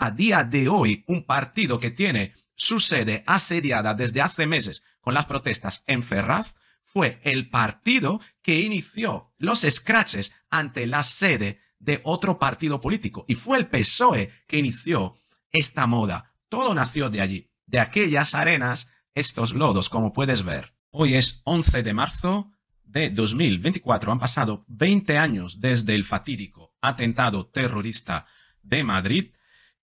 a día de hoy un partido que tiene su sede asediada desde hace meses con las protestas en Ferraz, fue el partido que inició los escraches ante la sede de otro partido político. Y fue el PSOE que inició esta moda. Todo nació de allí, de aquellas arenas, estos lodos, como puedes ver. Hoy es 11 de marzo de 2024. Han pasado 20 años desde el fatídico atentado terrorista de Madrid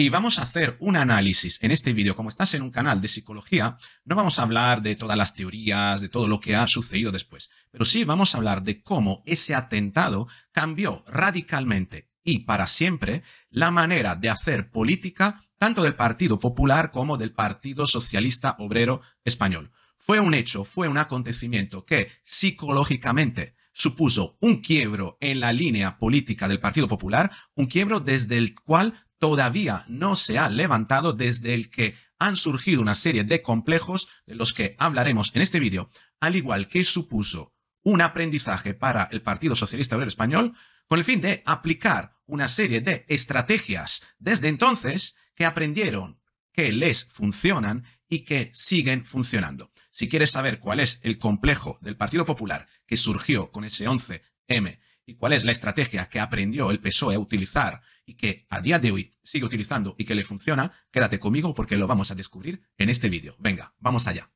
y vamos a hacer un análisis en este vídeo. Como estás en un canal de psicología, no vamos a hablar de todas las teorías, de todo lo que ha sucedido después, pero sí vamos a hablar de cómo ese atentado cambió radicalmente y para siempre la manera de hacer política tanto del Partido Popular como del Partido Socialista Obrero Español. Fue un hecho, fue un acontecimiento que psicológicamente supuso un quiebro en la línea política del Partido Popular, un quiebro desde el cual todavía no se ha levantado desde el que han surgido una serie de complejos de los que hablaremos en este vídeo, al igual que supuso un aprendizaje para el Partido Socialista Obrero Español con el fin de aplicar una serie de estrategias desde entonces que aprendieron que les funcionan y que siguen funcionando. Si quieres saber cuál es el complejo del Partido Popular que surgió con ese 11M y cuál es la estrategia que aprendió el PSOE a utilizar que a día de hoy sigue utilizando y que le funciona, quédate conmigo porque lo vamos a descubrir en este vídeo. Venga, vamos allá.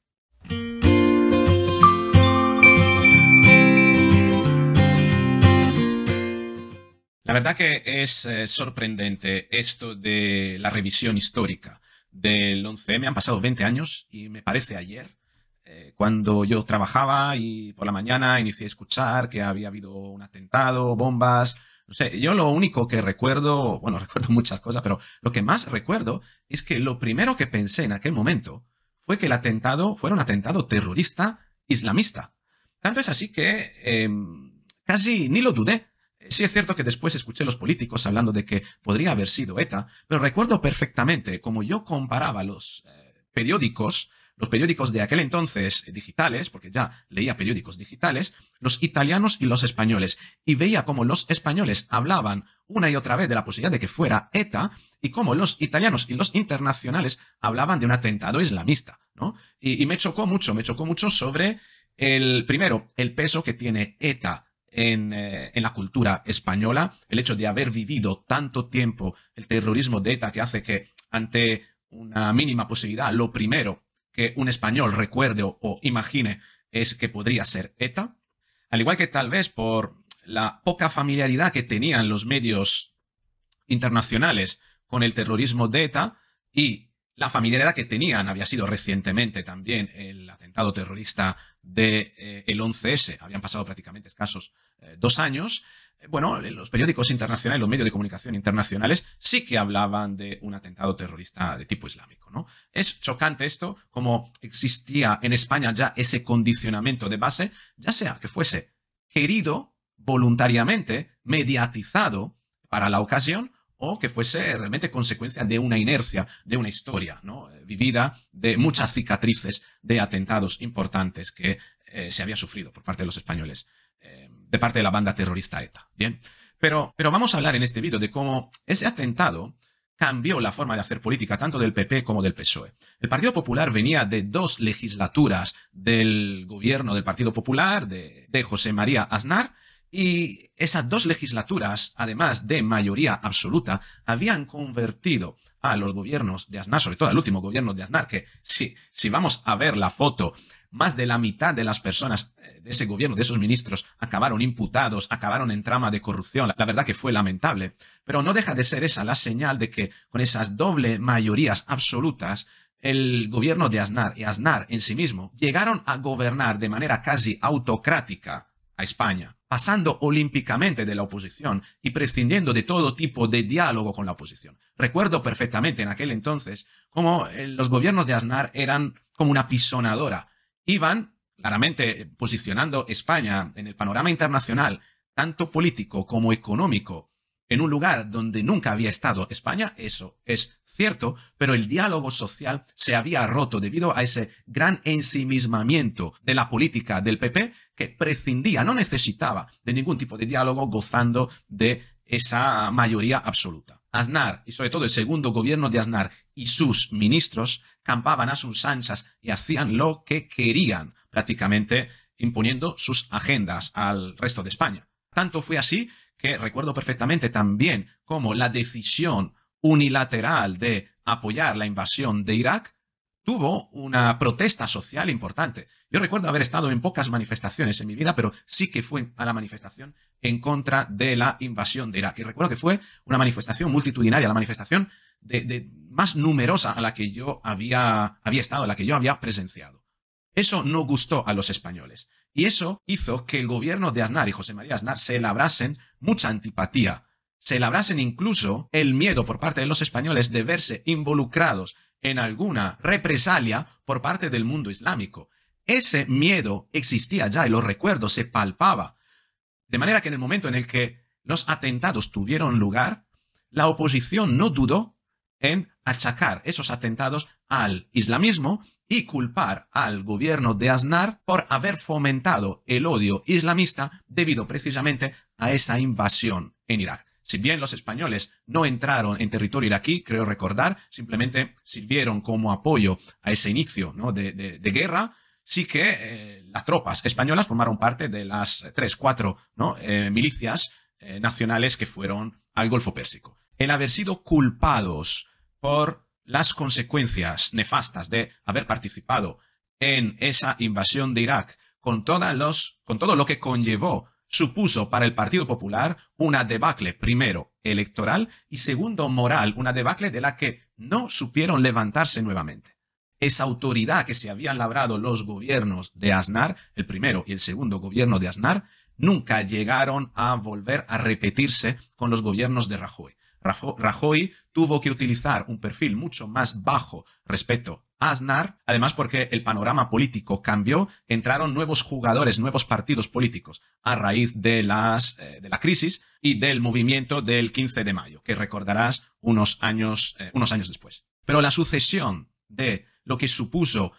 La verdad que es eh, sorprendente esto de la revisión histórica del 11M. Han pasado 20 años y me parece ayer, eh, cuando yo trabajaba y por la mañana inicié a escuchar que había habido un atentado, bombas, no sé, yo lo único que recuerdo, bueno, recuerdo muchas cosas, pero lo que más recuerdo es que lo primero que pensé en aquel momento fue que el atentado fuera un atentado terrorista islamista. Tanto es así que em, casi ni lo dudé. Eh, sí es cierto que después escuché a los políticos hablando de que podría haber sido ETA, pero recuerdo perfectamente como yo comparaba los eh, periódicos los periódicos de aquel entonces eh, digitales, porque ya leía periódicos digitales, los italianos y los españoles, y veía cómo los españoles hablaban una y otra vez de la posibilidad de que fuera ETA y cómo los italianos y los internacionales hablaban de un atentado islamista, ¿no? Y, me chocó mucho, me chocó mucho sobre el, primero, el peso que tiene ETA en, eh, en, la cultura española, el hecho de haber vivido tanto tiempo el terrorismo de ETA que hace que ante una mínima posibilidad, lo primero que un español recuerde o, imagine es que podría ser ETA, al igual que tal vez por la poca familiaridad que tenían los medios internacionales con el terrorismo de ETA y la familiaridad que tenían había sido recientemente también el atentado terrorista del de, eh, el 11S, habían pasado prácticamente escasos eh, dos años, eh, bueno, los periódicos internacionales, los medios de comunicación internacionales sí que hablaban de un atentado terrorista de tipo islámico, ¿no? Es chocante esto, como existía en España ya ese condicionamiento de base, ya sea que fuese querido voluntariamente, mediatizado para la ocasión, o que fuese realmente consecuencia de una inercia, de una historia, ¿no? Eh, vivida de muchas cicatrices de atentados importantes que eh, se había sufrido por parte de los españoles de parte de la banda terrorista ETA. Bien, pero, pero vamos a hablar en este vídeo de cómo ese atentado cambió la forma de hacer política tanto del PP como del PSOE. El Partido Popular venía de dos legislaturas del gobierno del Partido Popular, de José María Aznar, y esas dos legislaturas, además de mayoría absoluta, habían convertido a los gobiernos de Aznar, sobre todo al último gobierno de Aznar, que si, si vamos a ver la foto, más de la mitad de las personas eh, de ese gobierno, de esos ministros, acabaron imputados, acabaron en trama de corrupción. La verdad que fue lamentable. Pero no deja de ser esa la señal de que con esas doble mayorías absolutas, el gobierno de Aznar y Aznar en sí mismo llegaron a gobernar de manera casi autocrática a España, pasando olímpicamente de la oposición y prescindiendo de todo tipo de diálogo con la oposición. Recuerdo perfectamente en aquel entonces cómo eh, los gobiernos de Aznar eran como una pisonadora. Iban claramente posicionando España en el panorama internacional, tanto político como económico, en un lugar donde nunca había estado España, eso es cierto, pero el diálogo social se había roto debido a ese gran ensimismamiento de la política del PP que prescindía, no necesitaba de ningún tipo de diálogo gozando de esa mayoría absoluta. Aznar y sobre todo el segundo gobierno de Aznar y sus ministros campaban a sus anchas y hacían lo que querían, prácticamente imponiendo sus agendas al resto de España. Tanto fue así que recuerdo perfectamente también como la decisión unilateral de apoyar la invasión de Irak tuvo una protesta social importante. Yo recuerdo haber estado en pocas manifestaciones en mi vida, pero sí que fue a la manifestación en contra de la invasión de Irak. Y recuerdo que fue una manifestación multitudinaria, la manifestación de, más numerosa a la que yo había, había estado, a la que yo había presenciado. Eso no gustó a los españoles y eso hizo que el gobierno de Aznar y José María Aznar se labrasen mucha antipatía, se labrasen incluso el miedo por parte de los españoles de verse involucrados en alguna represalia por parte del mundo islámico. Ese miedo existía ya y los recuerdos se palpaba. De manera que en el momento en el que los atentados tuvieron lugar, la oposición no dudó en achacar esos atentados al islamismo y culpar al gobierno de Aznar por haber fomentado el odio islamista debido precisamente a esa invasión en Irak. Si bien los españoles no entraron en territorio iraquí, creo recordar, simplemente sirvieron como apoyo a ese inicio de, guerra, sí que eh, las tropas españolas formaron parte de las tres, cuatro eh, milicias eh, nacionales que fueron al Golfo Pérsico el haber sido culpados por las consecuencias nefastas de haber participado en esa invasión de Irak, con, los, todo lo que conllevó, supuso para el Partido Popular una debacle, primero, electoral y segundo, moral, una debacle de la que no supieron levantarse nuevamente. Esa autoridad que se habían labrado los gobiernos de Aznar, el primero y el segundo gobierno de Aznar, nunca llegaron a volver a repetirse con los gobiernos de Rajoy. Rajoy tuvo que utilizar un perfil mucho más bajo respecto a Aznar, además porque el panorama político cambió, entraron nuevos jugadores, nuevos partidos políticos a raíz de, las, eh, la crisis y del movimiento del 15 de mayo, que recordarás unos años, eh, unos años después. Pero la sucesión de lo que supuso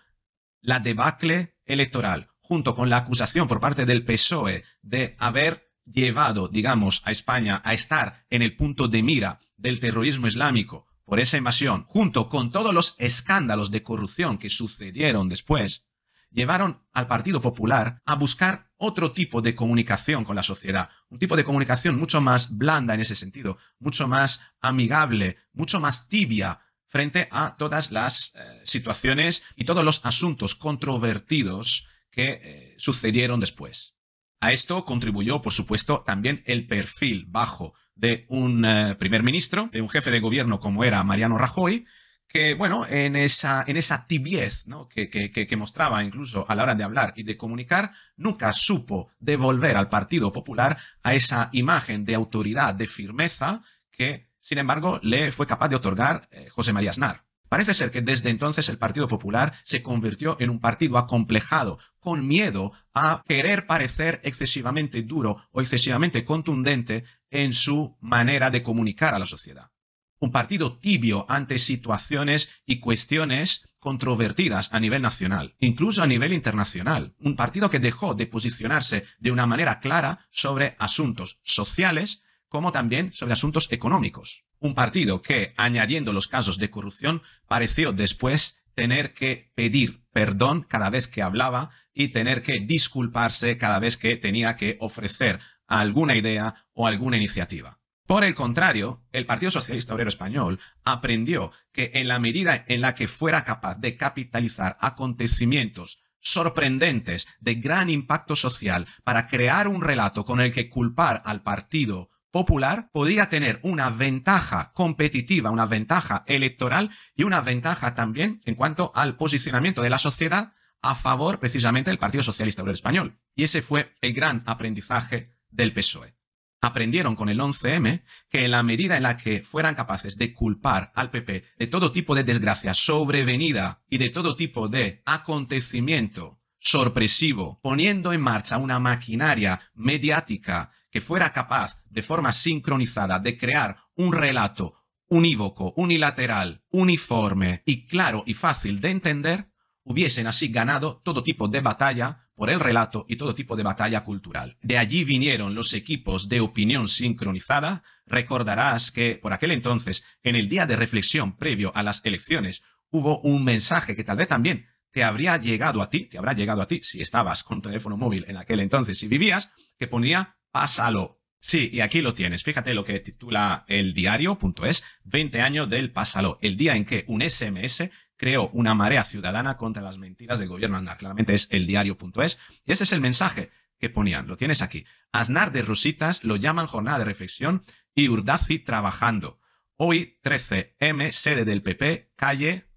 la debacle electoral junto con la acusación por parte del PSOE de haber llevado, digamos, a España a estar en el punto de mira del terrorismo islámico por esa invasión, junto con todos los escándalos de corrupción que sucedieron después, llevaron al Partido Popular a buscar otro tipo de comunicación con la sociedad, un tipo de comunicación mucho más blanda en ese sentido, mucho más amigable, mucho más tibia frente a todas las eh, situaciones y todos los asuntos controvertidos que eh, sucedieron después. A esto contribuyó, por supuesto, también el perfil bajo de un eh, primer ministro, de un jefe de gobierno como era Mariano Rajoy, que, bueno, en esa, en esa tibiez que, mostraba incluso a la hora de hablar y de comunicar, nunca supo devolver al Partido Popular a esa imagen de autoridad, de firmeza, que, sin embargo, le fue capaz de otorgar eh, José María Aznar. Parece ser que desde entonces el Partido Popular se convirtió en un partido acomplejado, con miedo a querer parecer excesivamente duro o excesivamente contundente en su manera de comunicar a la sociedad. Un partido tibio ante situaciones y cuestiones controvertidas a nivel nacional, incluso a nivel internacional. Un partido que dejó de posicionarse de una manera clara sobre asuntos sociales como también sobre asuntos económicos. Un partido que, añadiendo los casos de corrupción, pareció después tener que pedir perdón cada vez que hablaba y tener que disculparse cada vez que tenía que ofrecer alguna idea o alguna iniciativa. Por el contrario, el Partido Socialista Obrero Español aprendió que en la medida en la que fuera capaz de capitalizar acontecimientos sorprendentes de gran impacto social para crear un relato con el que culpar al partido popular podía tener una ventaja competitiva, una ventaja electoral y una ventaja también en cuanto al posicionamiento de la sociedad a favor precisamente del Partido Socialista Obrero Español. Y ese fue el gran aprendizaje del PSOE. Aprendieron con el 11M que en la medida en la que fueran capaces de culpar al PP de todo tipo de desgracia sobrevenida y de todo tipo de acontecimiento sorpresivo, poniendo en marcha una maquinaria mediática que fuera capaz, de forma sincronizada, de crear un relato unívoco, unilateral, uniforme y claro y fácil de entender, hubiesen así ganado todo tipo de batalla por el relato y todo tipo de batalla cultural. De allí vinieron los equipos de opinión sincronizada. Recordarás que por aquel entonces, en el día de reflexión previo a las elecciones, hubo un mensaje que tal vez también te habría llegado a ti, te habrá llegado a ti, si estabas con teléfono móvil en aquel entonces y si vivías, que ponía pásalo. Sí, y aquí lo tienes. Fíjate lo que titula el diario.es, 20 años del pásalo, el día en que un SMS creó una marea ciudadana contra las mentiras del gobierno Aznar. Claramente es el diario.es. Y ese es el mensaje que ponían, lo tienes aquí. Aznar de Rusitas lo llaman jornada de reflexión y Urdazi trabajando. Hoy 13M, sede del PP, calle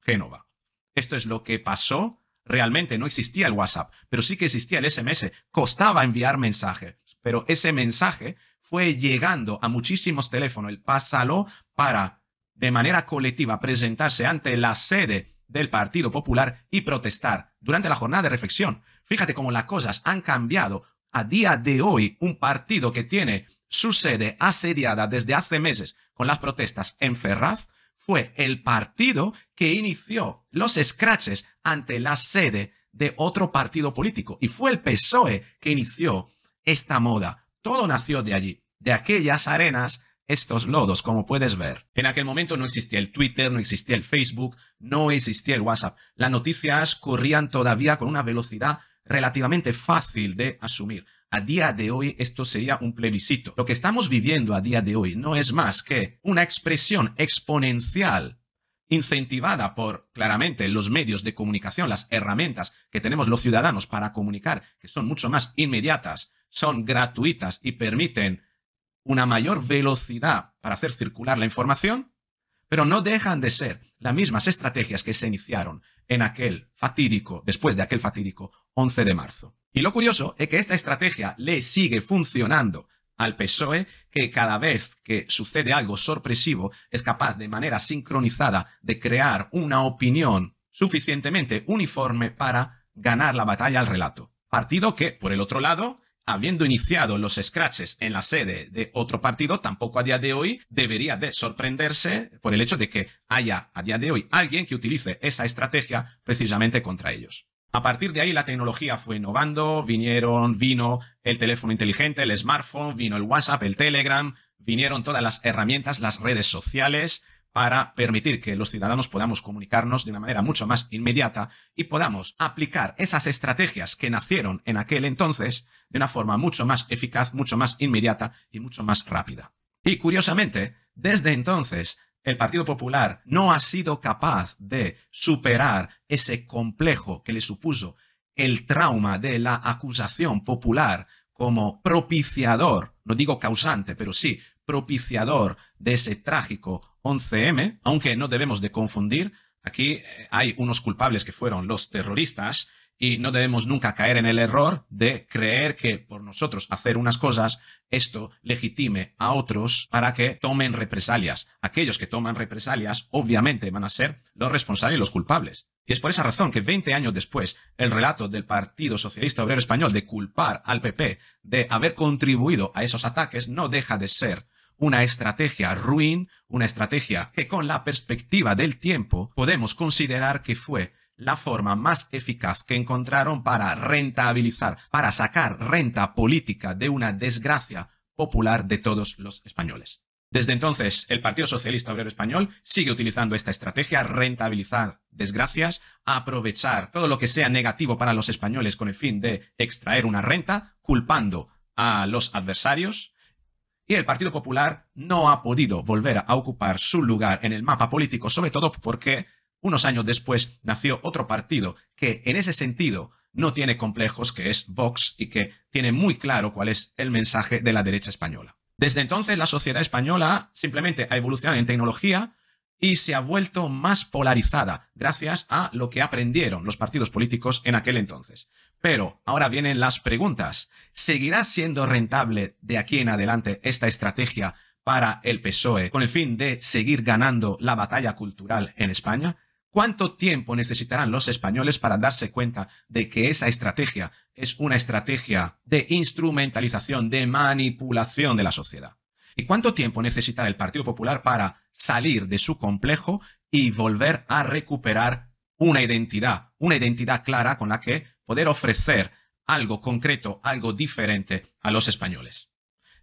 Génova esto es lo que pasó. Realmente no existía el WhatsApp, pero sí que existía el SMS. Costaba enviar mensajes, pero ese mensaje fue llegando a muchísimos teléfonos. El pásalo para, de manera colectiva, presentarse ante la sede del Partido Popular y protestar durante la jornada de reflexión. Fíjate cómo las cosas han cambiado. A día de hoy, un partido que tiene su sede asediada desde hace meses con las protestas en Ferraz fue el partido que inició los scratches ante la sede de otro partido político y fue el PSOE que inició esta moda. Todo nació de allí, de aquellas arenas estos lodos, como puedes ver. En aquel momento no existía el Twitter, no existía el Facebook, no existía el WhatsApp. Las noticias corrían todavía con una velocidad relativamente fácil de asumir. A día de hoy esto sería un plebiscito. Lo que estamos viviendo a día de hoy no es más que una expresión exponencial incentivada por claramente los medios de comunicación, las herramientas que tenemos los ciudadanos para comunicar, que son mucho más inmediatas, son gratuitas y permiten una mayor velocidad para hacer circular la información, pero no dejan de ser las mismas estrategias que se iniciaron en aquel fatídico, después de aquel fatídico 11 de marzo. Y lo curioso es que esta estrategia le sigue funcionando al PSOE, que cada vez que sucede algo sorpresivo es capaz de manera sincronizada de crear una opinión suficientemente uniforme para ganar la batalla al relato. Partido que, por el otro lado, habiendo iniciado los scratches en la sede de otro partido, tampoco a día de hoy debería de sorprenderse por el hecho de que haya a día de hoy alguien que utilice esa estrategia precisamente contra ellos. A partir de ahí la tecnología fue innovando, vinieron, vino el teléfono inteligente, el smartphone, vino el WhatsApp, el Telegram, vinieron todas las herramientas, las redes sociales, para permitir que los ciudadanos podamos comunicarnos de una manera mucho más inmediata y podamos aplicar esas estrategias que nacieron en aquel entonces de una forma mucho más eficaz, mucho más inmediata y mucho más rápida. Y curiosamente, desde entonces, el Partido Popular no ha sido capaz de superar ese complejo que le supuso el trauma de la acusación popular como propiciador, no digo causante, pero sí propiciador de ese trágico 11M, aunque no debemos de confundir, aquí eh, hay unos culpables que fueron los terroristas y no debemos nunca caer en el error de creer que por nosotros hacer unas cosas, esto legitime a otros para que tomen represalias. Aquellos que toman represalias obviamente van a ser los responsables y los culpables. Y es por esa razón que 20 años después, el relato del Partido Socialista Obrero Español de culpar al PP de haber contribuido a esos ataques no deja de ser una estrategia ruin, una estrategia que con la perspectiva del tiempo podemos considerar que fue la forma más eficaz que encontraron para rentabilizar, para sacar renta política de una desgracia popular de todos los españoles. Desde entonces, el Partido Socialista Obrero Español sigue utilizando esta estrategia, rentabilizar desgracias, aprovechar todo lo que sea negativo para los españoles con el fin de extraer una renta, culpando a los adversarios, y el Partido Popular no ha podido volver a ocupar su lugar en el mapa político, sobre todo porque unos años después nació otro partido que en ese sentido no tiene complejos, que es Vox, y que tiene muy claro cuál es el mensaje de la derecha española. Desde entonces la sociedad española simplemente ha evolucionado en tecnología, y se ha vuelto más polarizada gracias a lo que aprendieron los partidos políticos en aquel entonces. Pero ahora vienen las preguntas. ¿Seguirá siendo rentable de aquí en adelante esta estrategia para el PSOE con el fin de seguir ganando la batalla cultural en España? ¿Cuánto tiempo necesitarán los españoles para darse cuenta de que esa estrategia es una estrategia de instrumentalización, de manipulación de la sociedad? ¿Y cuánto tiempo necesitará el Partido Popular para salir de su complejo y volver a recuperar una identidad, una identidad clara con la que poder ofrecer algo concreto, algo diferente a los españoles?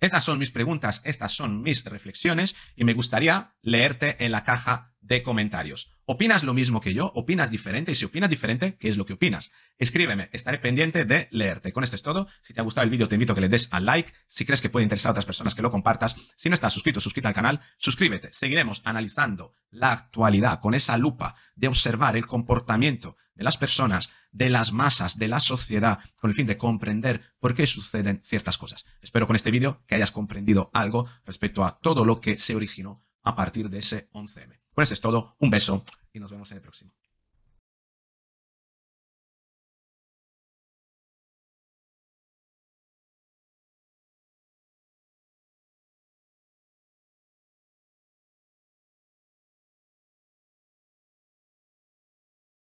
Estas son mis preguntas, estas son mis reflexiones y me gustaría leerte en la caja de comentarios. ¿Opinas lo mismo que yo? ¿Opinas diferente? Y si opinas diferente, ¿qué es lo que opinas? Escríbeme, estaré pendiente de leerte. Con esto es todo. Si te ha gustado el vídeo, te invito a que le des al like. Si crees que puede interesar a otras personas, que lo compartas. Si no estás suscrito, suscríbete al canal, suscríbete. Seguiremos analizando la actualidad con esa lupa de observar el comportamiento de las personas, de las masas, de la sociedad, con el fin de comprender por qué suceden ciertas cosas. Espero con este vídeo que hayas comprendido algo respecto a todo lo que se originó a partir de ese 11M. Pues eso es todo, un beso y nos vemos en el próximo.